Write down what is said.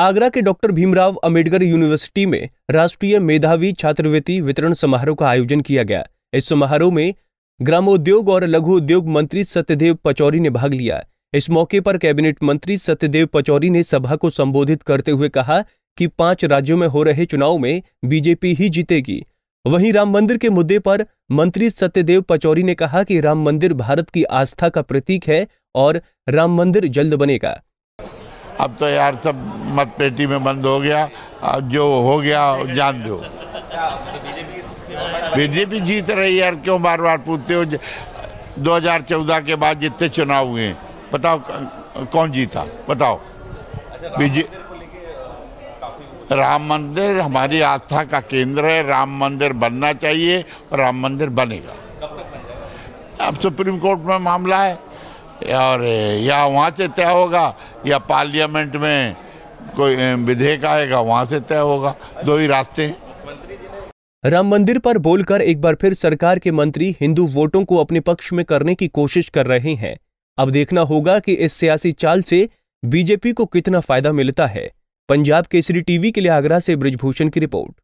आगरा के doctor Bhimrao Ambedkar university में राष्ट्रीय मेधावी छात्रवृत्ति वितरण समारोह का आयोजन किया गया इस समारोह में ग्रामोद्योग और लघु उद्योग मंत्री सत्यदेव पचौरी ने भाग लिया इस मौके पर कैबिनेट मंत्री सत्यदेव पचौरी ने सभा को संबोधित करते हुए कहा कि पांच राज्यों में हो रहे चुनाव में बीजेपी ही जीतेगी वहीं राम मंदिर के मुद्दे पर मंत्री सत्यदेव पचौरी ने कहा कि राम मंदिर भारत की आस्था का प्रतीक है और राम मंदिर जल्द बनेगा अब तो यार सब मत पेटी में बंद हो गया अब जो हो गया जान दो बीजेपी जीत रही है यार क्यों बार बार पूछते हो 2014 के बाद जितने चुनाव हुए बताओ कौन जीता बताओ बीजेपी राम मंदिर हमारी आस्था का केंद्र है राम मंदिर बनना चाहिए और राम मंदिर बनेगा अब सुप्रीम कोर्ट में मामला है और या वहाँ से तय होगा या पार्लियामेंट में कोई विधेयक आएगा वहाँ से तय होगा दो ही रास्ते हैं राम मंदिर पर बोलकर एक बार फिर सरकार के मंत्री हिंदू वोटों को अपने पक्ष में करने की कोशिश कर रहे हैं अब देखना होगा कि इस सियासी चाल से बीजेपी को कितना फायदा मिलता है पंजाब केसरी टीवी के लिए आगरा से ब्रिजभूषण की रिपोर्ट